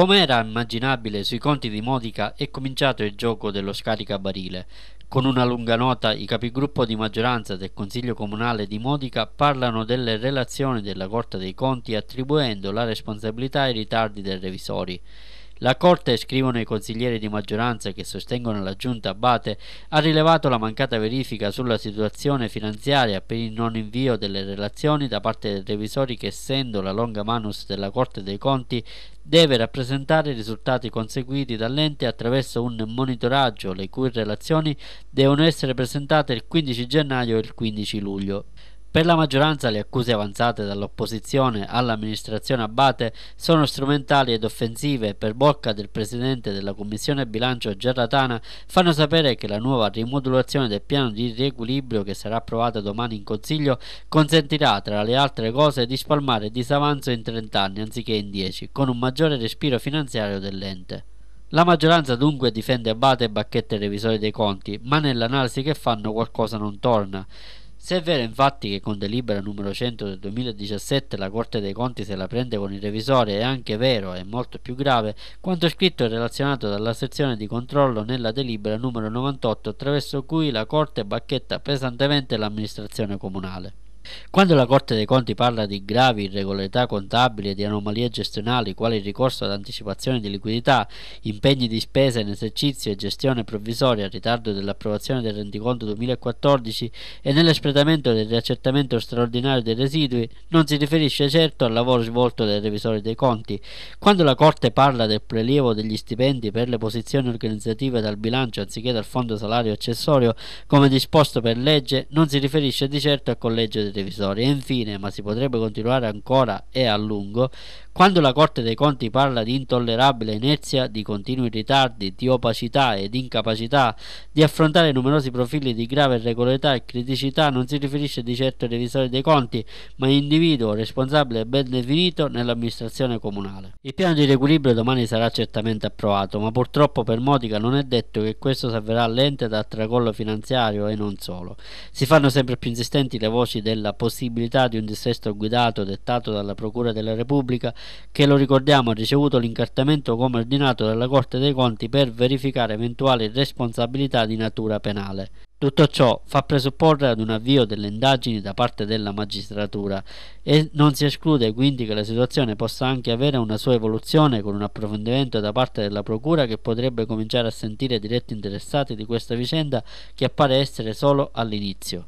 Come era immaginabile, sui conti di Modica è cominciato il gioco dello scaricabarile. Con una lunga nota i capigruppo di maggioranza del Consiglio Comunale di Modica parlano delle relazioni della Corte dei Conti attribuendo la responsabilità ai ritardi dei revisori. La Corte, scrivono i consiglieri di maggioranza che sostengono la Giunta Abate, ha rilevato la mancata verifica sulla situazione finanziaria per il non invio delle relazioni da parte dei revisori che, essendo la longa manus della Corte dei Conti, deve rappresentare i risultati conseguiti dall'ente attraverso un monitoraggio, le cui relazioni devono essere presentate il 15 gennaio e il 15 luglio. Per la maggioranza le accuse avanzate dall'opposizione all'amministrazione Abate sono strumentali ed offensive per bocca del presidente della Commissione Bilancio Gerratana fanno sapere che la nuova rimodulazione del piano di riequilibrio che sarà approvata domani in Consiglio consentirà tra le altre cose di spalmare il disavanzo in 30 anni anziché in 10 con un maggiore respiro finanziario dell'ente. La maggioranza dunque difende Abate e bacchette revisori dei conti, ma nell'analisi che fanno qualcosa non torna. Se è vero infatti che con delibera numero 100 del 2017 la Corte dei Conti se la prende con il revisore, è anche vero e molto più grave quanto scritto e relazionato dalla sezione di controllo nella delibera numero 98 attraverso cui la Corte bacchetta pesantemente l'amministrazione comunale. Quando la Corte dei Conti parla di gravi irregolarità contabili e di anomalie gestionali, quali il ricorso ad anticipazioni di liquidità, impegni di spesa in esercizio e gestione provvisoria, ritardo dell'approvazione del rendiconto 2014 e nell'espletamento del riaccertamento straordinario dei residui, non si riferisce certo al lavoro svolto dai revisori dei conti. Quando la Corte parla del prelievo degli stipendi per le posizioni organizzative dal bilancio anziché dal fondo salario accessorio, come disposto per legge, non si riferisce di certo al collegio dei decisori e infine, ma si potrebbe continuare ancora e a lungo, quando la Corte dei Conti parla di intollerabile inerzia, di continui ritardi, di opacità ed incapacità di affrontare numerosi profili di grave irregolarità e criticità, non si riferisce di certo ai revisori dei conti, ma a individuo responsabile ben definito nell'amministrazione comunale. Il piano di riequilibrio domani sarà certamente approvato, ma purtroppo per Modica non è detto che questo salverà l'ente dal tracollo finanziario e non solo. Si fanno sempre più insistenti le voci della possibilità di un dissesto guidato dettato dalla Procura della Repubblica che lo ricordiamo ha ricevuto l'incartamento come ordinato dalla Corte dei Conti per verificare eventuali responsabilità di natura penale. Tutto ciò fa presupporre ad un avvio delle indagini da parte della magistratura e non si esclude quindi che la situazione possa anche avere una sua evoluzione con un approfondimento da parte della Procura che potrebbe cominciare a sentire diretti interessati di questa vicenda che appare essere solo all'inizio.